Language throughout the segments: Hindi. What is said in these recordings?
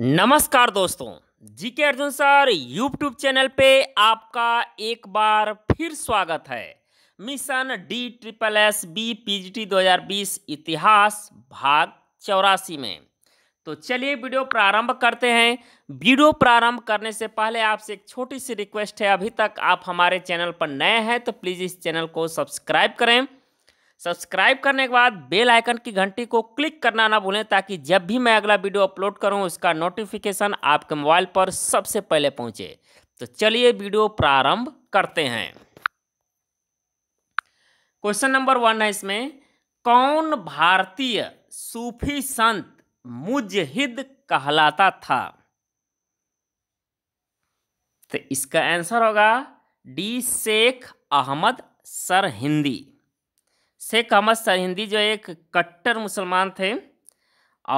नमस्कार दोस्तों जी के अर्जुन सर यूट्यूब चैनल पे आपका एक बार फिर स्वागत है mission D triple S B PGT 2020 इतिहास भाग चौरासी में तो चलिए वीडियो प्रारंभ करते हैं वीडियो प्रारंभ करने से पहले आपसे एक छोटी सी रिक्वेस्ट है अभी तक आप हमारे चैनल पर नए हैं तो प्लीज़ इस चैनल को सब्सक्राइब करें सब्सक्राइब करने के बाद बेल आइकन की घंटी को क्लिक करना ना भूलें ताकि जब भी मैं अगला वीडियो अपलोड करूं उसका नोटिफिकेशन आपके मोबाइल पर सबसे पहले पहुंचे तो चलिए वीडियो प्रारंभ करते हैं क्वेश्चन नंबर वन है इसमें कौन भारतीय सूफी संत मुजहिद कहलाता था तो इसका आंसर होगा डी शेख अहमद सर हिंदी शेख अहमद सरहिंदी जो एक कट्टर मुसलमान थे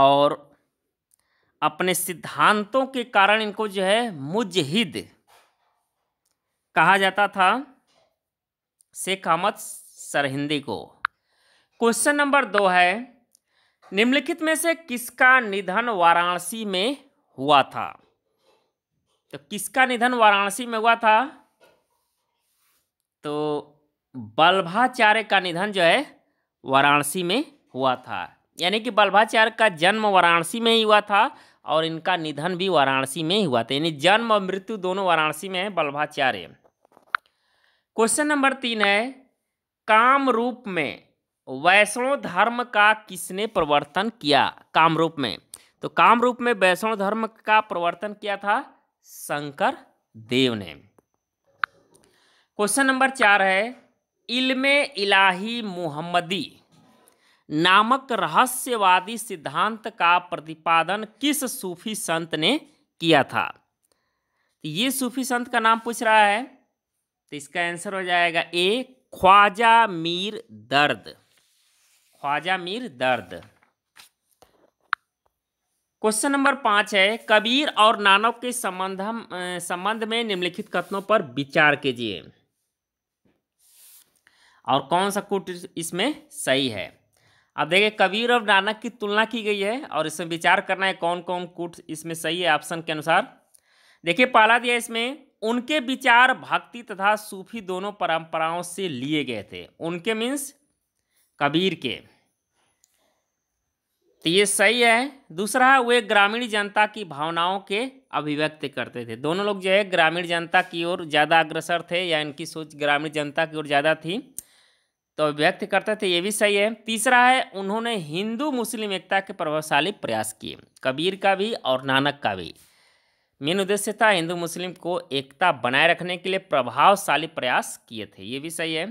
और अपने सिद्धांतों के कारण इनको जो है मुजहिद कहा जाता था शेख अहमद सरहिंदी को क्वेश्चन नंबर दो है निम्नलिखित में से किसका निधन वाराणसी में हुआ था तो किसका निधन वाराणसी में हुआ था तो बल्भाचार्य का निधन जो है वाराणसी में हुआ था यानी कि बल्भाचार्य का जन्म वाराणसी में ही हुआ था और इनका निधन भी वाराणसी में ही हुआ था यानी जन्म और मृत्यु दोनों वाराणसी में है बल्भाचार्य क्वेश्चन नंबर तीन है काम रूप में वैष्णव धर्म का किसने प्रवर्तन किया काम रूप में तो काम रूप में वैष्णो धर्म का प्रवर्तन किया था शंकर देव ने क्वेश्चन नंबर चार है इल्म इलाही मुहम्मदी नामक रहस्यवादी सिद्धांत का प्रतिपादन किस सूफी संत ने किया था तो ये सूफी संत का नाम पूछ रहा है तो इसका आंसर हो जाएगा ए ख्वाजा मीर दर्द ख्वाजा मीर दर्द क्वेश्चन नंबर पाँच है कबीर और नानक के संबंध संबंध में निम्नलिखित कथनों पर विचार कीजिए और कौन सा कूट इसमें सही है अब देखिए कबीर और नानक की तुलना की गई है और इसमें विचार करना है कौन कौन कूट इसमें सही है ऑप्शन के अनुसार देखिए पहला दिया इसमें उनके विचार भक्ति तथा सूफी दोनों परंपराओं से लिए गए थे उनके मीन्स कबीर के तो ये सही है दूसरा है वे ग्रामीण जनता की भावनाओं के अभिव्यक्त करते थे दोनों लोग जो है ग्रामीण जनता की ओर ज़्यादा अग्रसर थे या इनकी सोच ग्रामीण जनता की ओर ज़्यादा थी तो व्यक्त करते थे ये भी सही है तीसरा है उन्होंने हिंदू मुस्लिम एकता के प्रभावशाली प्रयास किए कबीर का भी और नानक का भी मेन उद्देश्य था हिंदू मुस्लिम को एकता बनाए रखने के लिए प्रभावशाली प्रयास किए थे ये भी सही है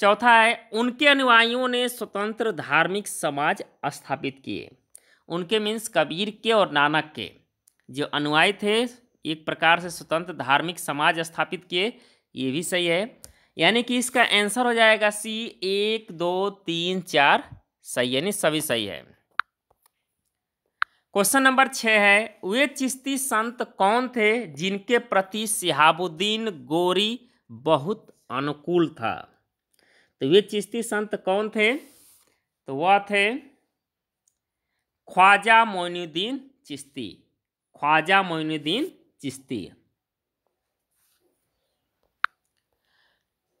चौथा है उनके अनुयायियों ने स्वतंत्र धार्मिक समाज स्थापित किए उनके मीन्स कबीर के और नानक के जो अनुयायी थे एक प्रकार से स्वतंत्र धार्मिक समाज स्थापित किए ये भी सही है यानी कि इसका आंसर हो जाएगा सी एक दो तीन चार सही यानी सभी सही है क्वेश्चन नंबर छः है वे चिश्ती संत कौन थे जिनके प्रति सिहाबुद्दीन गोरी बहुत अनुकूल था तो वे चिश्ती संत कौन थे तो वह थे ख्वाजा मोइनुद्दीन चिश्ती ख्वाजा मोइनुद्दीन चिश्ती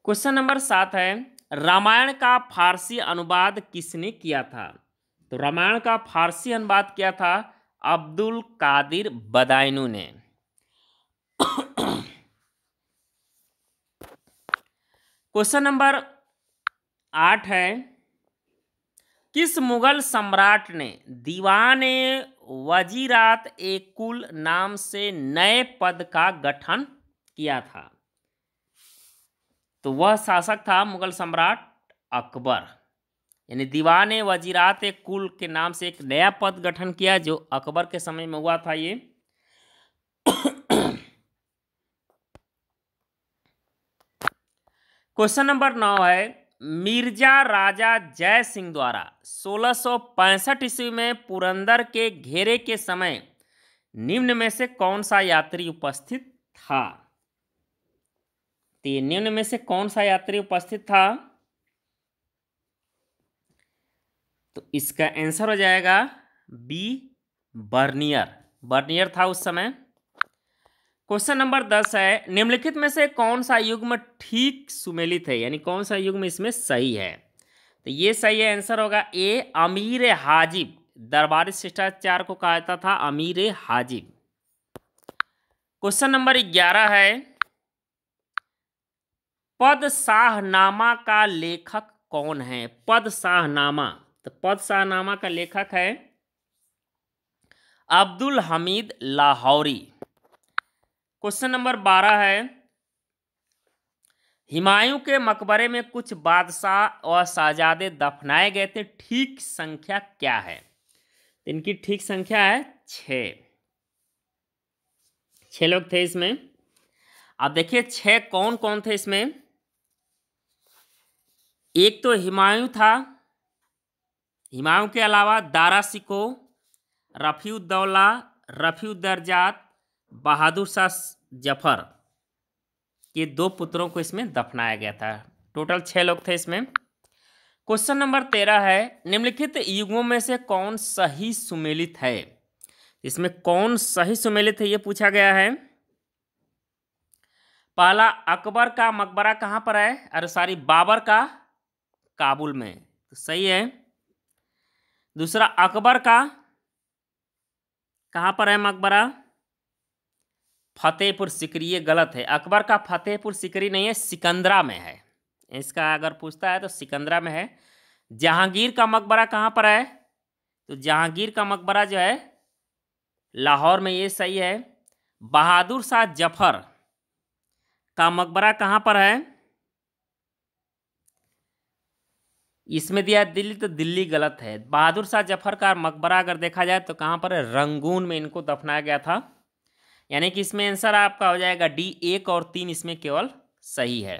क्वेश्चन नंबर सात है रामायण का फारसी अनुवाद किसने किया था तो रामायण का फारसी अनुवाद किया था अब्दुल कादिर बदायनू ने क्वेश्चन नंबर आठ है किस मुगल सम्राट ने दीवान वजीरात ए कुल नाम से नए पद का गठन किया था तो वह शासक था मुगल सम्राट अकबर यानी दीवान वजीरात कुल के नाम से एक नया पद गठन किया जो अकबर के समय में हुआ था ये क्वेश्चन नंबर नौ है मिर्जा राजा जय सिंह द्वारा 1665 ईस्वी में पुरंदर के घेरे के समय निम्न में से कौन सा यात्री उपस्थित था तीन निम्न में से कौन सा यात्री उपस्थित था तो इसका आंसर हो जाएगा बी बर्नियर बर्नियर था उस समय क्वेश्चन नंबर दस है निम्नलिखित में से कौन सा युग्म ठीक सुमेलित है यानी कौन सा युग्म इसमें सही है तो ये सही है आंसर होगा ए अमीर हाजिब दरबारी शिष्टाचार को कहा जाता था अमीर हाजिब क्वेश्चन नंबर ग्यारह है पद शाहनामा का लेखक कौन है पद शाहनामा तो पद शाहनामा का लेखक है अब्दुल हमीद लाहौरी क्वेश्चन नंबर बारह है हिमायूं के मकबरे में कुछ बादशाह और शाहजादे दफनाए गए थे ठीक संख्या क्या है तो इनकी ठीक संख्या है छ छः लोग थे इसमें अब देखिए छह कौन कौन थे इसमें एक तो हिमायूं था हिमायूं के अलावा दारा सिको रफ़ीउद्दौला रफ़ीउदरजात बहादुर शाह जफर के दो पुत्रों को इसमें दफनाया गया था टोटल छः लोग थे इसमें क्वेश्चन नंबर तेरह है निम्नलिखित युगों में से कौन सही सुमेलित है इसमें कौन सही सुमेलित है ये पूछा गया है पहला अकबर का मकबरा कहाँ पर है अरे सॉरी बाबर का काबुल में तो सही है दूसरा अकबर का कहाँ पर है मकबरा फतेहपुर सिकरी ये गलत है अकबर का फतेहपुर सिकरी नहीं है सिकंदरा में है इसका अगर पूछता है तो सिकंदरा में है जहांगीर का मकबरा कहाँ पर है तो जहांगीर का मकबरा जो है लाहौर में ये सही है बहादुर शाह जफर का मकबरा कहाँ पर है इसमें दिया है दिल्ली तो दिल्ली गलत है बहादुर शाह जफर का मकबरा अगर देखा जाए तो कहाँ पर है रंगून में इनको दफनाया गया था यानी कि इसमें आंसर आपका हो जाएगा डी एक और तीन इसमें केवल सही है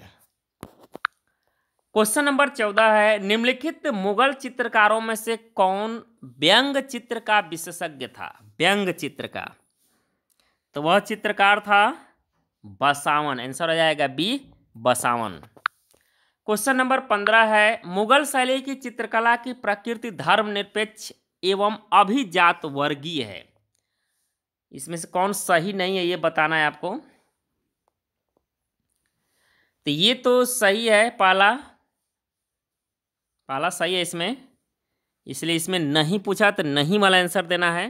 क्वेश्चन नंबर चौदह है निम्नलिखित मुगल चित्रकारों में से कौन व्यंग चित्र का विशेषज्ञ था व्यंग चित्र का तो वह चित्रकार था बसावन आंसर हो जाएगा बी बसावन क्वेश्चन नंबर पंद्रह है मुगल शैली की चित्रकला की प्रकृति धर्मनिरपेक्ष एवं अभिजात वर्गीय है इसमें से कौन सही नहीं है ये बताना है आपको तो ये तो सही है पाला पाला सही है इसमें इसलिए इसमें नहीं पूछा तो नहीं वाला आंसर देना है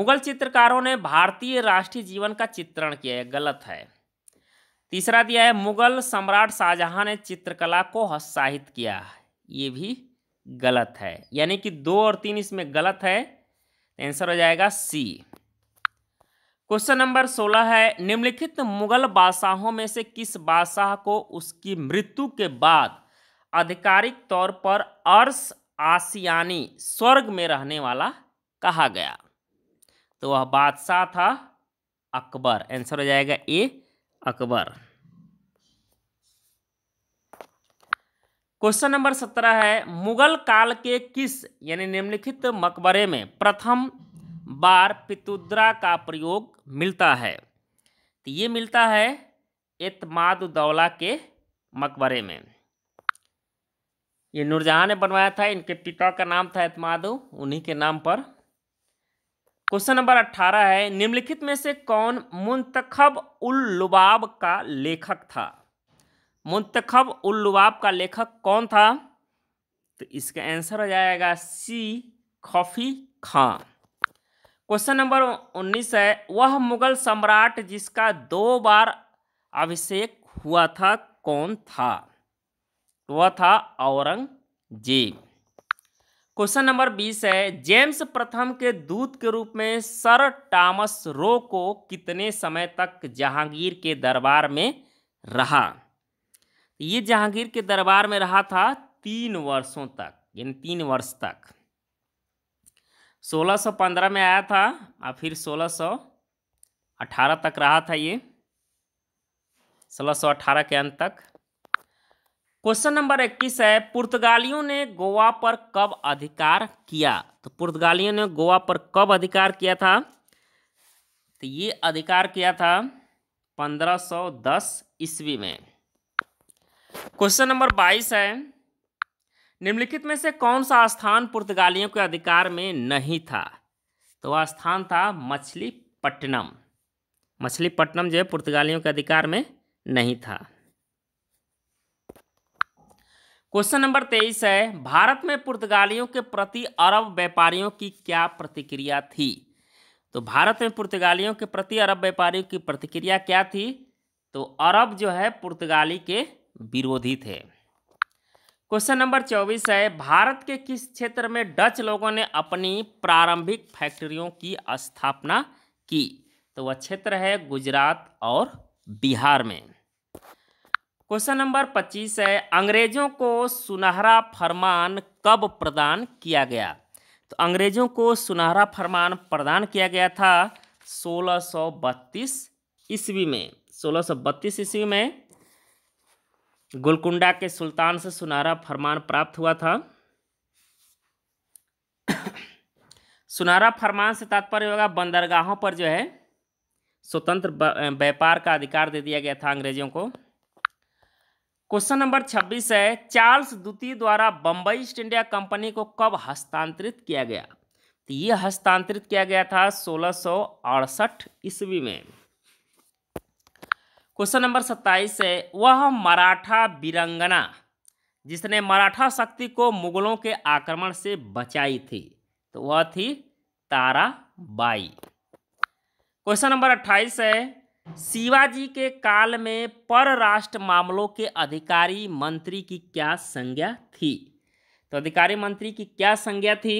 मुगल चित्रकारों ने भारतीय राष्ट्रीय जीवन का चित्रण किया है गलत है तीसरा दिया है मुगल सम्राट शाहजहां ने चित्रकला को हत्साहित किया है ये भी गलत है यानी कि दो और तीन इसमें गलत है तो आंसर हो जाएगा सी क्वेश्चन नंबर सोलह है निम्नलिखित मुगल बादशाहों में से किस बादशाह को उसकी मृत्यु के बाद आधिकारिक तौर पर अर्श आसियानी स्वर्ग में रहने वाला कहा गया तो वह बादशाह था अकबर आंसर हो जाएगा ए अकबर क्वेश्चन नंबर सत्रह है मुगल काल के किस यानी निम्नलिखित मकबरे में प्रथम बार पितुद्रा का प्रयोग मिलता है तो ये मिलता है एतमादौला के मकबरे में ये नूरजहाँ ने बनवाया था इनके पिता का नाम था एतमाद उन्हीं के नाम पर क्वेश्चन नंबर अट्ठारह है निम्नलिखित में से कौन मुंतखब उल लुबाब का लेखक था मुंतखब उल लुबाब का लेखक कौन था तो इसका आंसर हो जाएगा सी खफी खां क्वेश्चन नंबर उन्नीस है वह मुगल सम्राट जिसका दो बार अभिषेक हुआ था कौन था वह था औरंगजेब क्वेश्चन नंबर बीस है जेम्स प्रथम के दूत के रूप में सर टॉमस रो को कितने समय तक जहांगीर के दरबार में रहा तो ये जहांगीर के दरबार में रहा था तीन वर्षों तक यानी तीन वर्ष तक 1615 में आया था और फिर 1618 तक रहा था ये 1618 के अंत तक क्वेश्चन नंबर इक्कीस है पुर्तगालियों ने गोवा पर कब अधिकार किया तो पुर्तगालियों ने गोवा पर कब अधिकार किया था तो ये अधिकार किया था 1510 ईस्वी में क्वेश्चन नंबर 22 है निम्नलिखित में से कौन सा स्थान पुर्तगालियों के अधिकार में नहीं था तो वह स्थान था मछलीपट्टनम मछलीपट्टनम जो है पुर्तगालियों के अधिकार में नहीं था क्वेश्चन नंबर तेईस है भारत में पुर्तगालियों के प्रति अरब व्यापारियों की क्या प्रतिक्रिया थी तो भारत में पुर्तगालियों के प्रति अरब व्यापारियों की प्रतिक्रिया क्या थी तो अरब जो है पुर्तगाली के विरोधी थे क्वेश्चन नंबर चौबीस है भारत के किस क्षेत्र में डच लोगों ने अपनी प्रारंभिक फैक्ट्रियों की स्थापना की तो वह क्षेत्र है गुजरात और बिहार में क्वेश्चन नंबर पच्चीस है अंग्रेजों को सुनहरा फरमान कब प्रदान किया गया तो अंग्रेजों को सुनहरा फरमान प्रदान किया गया था 1632 ईस्वी में 1632 ईस्वी में गोलकुंडा के सुल्तान से सुनहरा फरमान प्राप्त हुआ था सुनहरा फरमान से तात्पर्य होगा बंदरगाहों पर जो है स्वतंत्र व्यापार का अधिकार दे दिया गया था अंग्रेजों को क्वेश्चन नंबर 26 है चार्ल्स द्वितीय द्वारा बम्बई ईस्ट इंडिया कंपनी को कब हस्तांतरित किया गया तो ये हस्तांतरित किया गया था सोलह ईस्वी में क्वेश्चन नंबर 27 है वह मराठा बीरंगना जिसने मराठा शक्ति को मुगलों के आक्रमण से बचाई थी तो वह थी ताराबाई क्वेश्चन नंबर 28 है शिवाजी के काल में परराष्ट्र मामलों के अधिकारी मंत्री की क्या संज्ञा थी तो अधिकारी मंत्री की क्या संज्ञा थी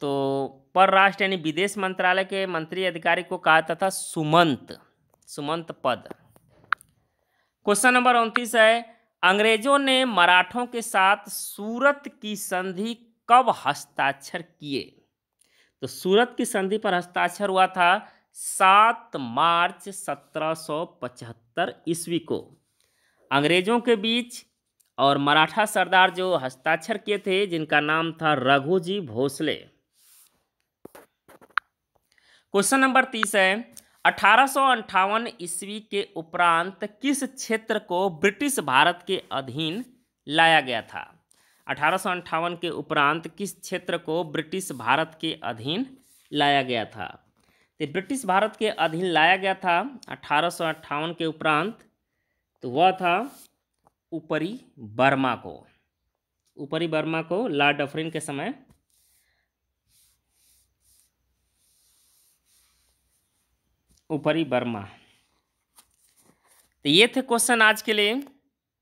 तो परराष्ट्र यानी विदेश मंत्रालय के मंत्री अधिकारी को कहा जाता था सुमंत सुमंत पद क्वेश्चन नंबर उनतीस है अंग्रेजों ने मराठों के साथ सूरत की संधि कब हस्ताक्षर किए तो सूरत की संधि पर हस्ताक्षर हुआ था सात मार्च सत्रह सौ पचहत्तर ईस्वी को अंग्रेजों के बीच और मराठा सरदार जो हस्ताक्षर किए थे जिनका नाम था रघुजी भोसले क्वेश्चन नंबर तीस है अठारह ईस्वी के उपरांत किस क्षेत्र को ब्रिटिश भारत के अधीन लाया गया था अठारह के उपरांत किस क्षेत्र को ब्रिटिश भारत के अधीन लाया गया था तो ब्रिटिश भारत के अधीन लाया गया था अठारह के उपरांत तो वह था ऊपरी बर्मा को ऊपरी बर्मा को लॉर्ड डफरिन के समय ऊपरी बर्मा तो ये थे क्वेश्चन आज के लिए